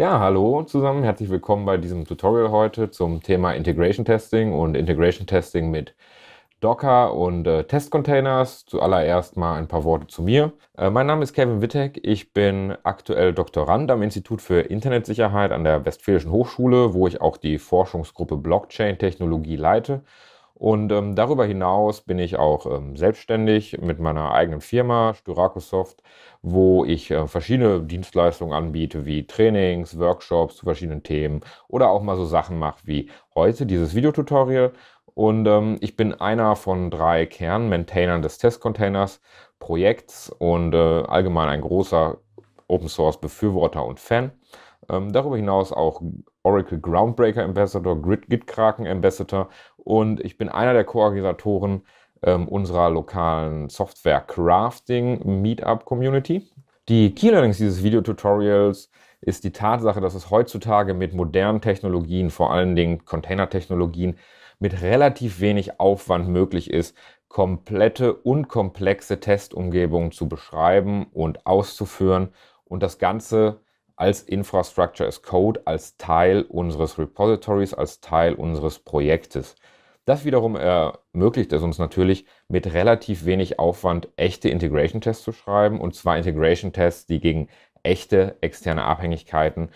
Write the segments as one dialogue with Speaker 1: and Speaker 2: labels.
Speaker 1: Ja, hallo zusammen, herzlich willkommen bei diesem Tutorial heute zum Thema Integration Testing und Integration Testing mit Docker und äh, Testcontainers. Zuallererst mal ein paar Worte zu mir. Äh, mein Name ist Kevin Wittek. Ich bin aktuell Doktorand am Institut für Internetsicherheit an der Westfälischen Hochschule, wo ich auch die Forschungsgruppe Blockchain Technologie leite und ähm, darüber hinaus bin ich auch ähm, selbstständig mit meiner eigenen Firma Styracosoft, wo ich äh, verschiedene Dienstleistungen anbiete, wie Trainings, Workshops zu verschiedenen Themen oder auch mal so Sachen mache wie heute dieses Videotutorial. Und ähm, ich bin einer von drei Kern-Maintainern des Testcontainers Projekts und äh, allgemein ein großer Open Source Befürworter und Fan. Ähm, darüber hinaus auch Oracle Groundbreaker Ambassador, Grid Kraken Ambassador und ich bin einer der Co-Organisatoren ähm, unserer lokalen Software Crafting Meetup Community. Die Key Learnings dieses Videotutorials ist die Tatsache, dass es heutzutage mit modernen Technologien, vor allen Dingen Containertechnologien, mit relativ wenig Aufwand möglich ist, komplette und komplexe Testumgebungen zu beschreiben und auszuführen und das Ganze als Infrastructure as Code, als Teil unseres Repositories, als Teil unseres Projektes. Das wiederum ermöglicht es uns natürlich, mit relativ wenig Aufwand echte Integration-Tests zu schreiben, und zwar Integration-Tests, die gegen echte externe Abhängigkeiten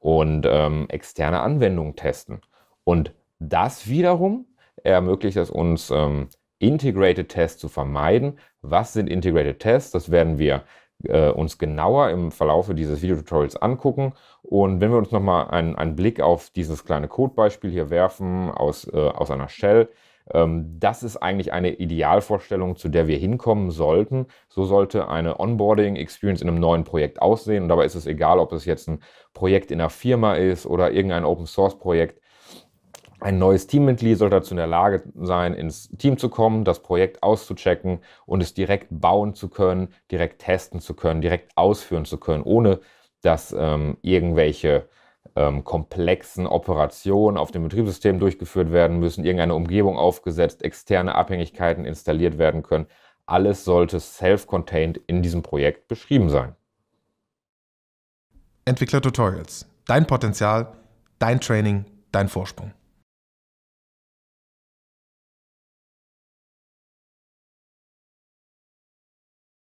Speaker 1: und ähm, externe Anwendungen testen. Und das wiederum ermöglicht es uns, ähm, Integrated Tests zu vermeiden. Was sind Integrated Tests? Das werden wir äh, uns genauer im Verlaufe dieses Videotutorials angucken. Und wenn wir uns nochmal einen, einen Blick auf dieses kleine Codebeispiel hier werfen aus, äh, aus einer Shell, ähm, das ist eigentlich eine Idealvorstellung, zu der wir hinkommen sollten. So sollte eine Onboarding-Experience in einem neuen Projekt aussehen. Und dabei ist es egal, ob es jetzt ein Projekt in einer Firma ist oder irgendein Open-Source-Projekt. Ein neues Teammitglied sollte dazu in der Lage sein, ins Team zu kommen, das Projekt auszuchecken und es direkt bauen zu können, direkt testen zu können, direkt ausführen zu können, ohne dass ähm, irgendwelche ähm, komplexen Operationen auf dem Betriebssystem durchgeführt werden müssen, irgendeine Umgebung aufgesetzt, externe Abhängigkeiten installiert werden können. Alles sollte self-contained in diesem Projekt beschrieben sein. Entwickler-Tutorials. Dein Potenzial, dein Training, dein Vorsprung.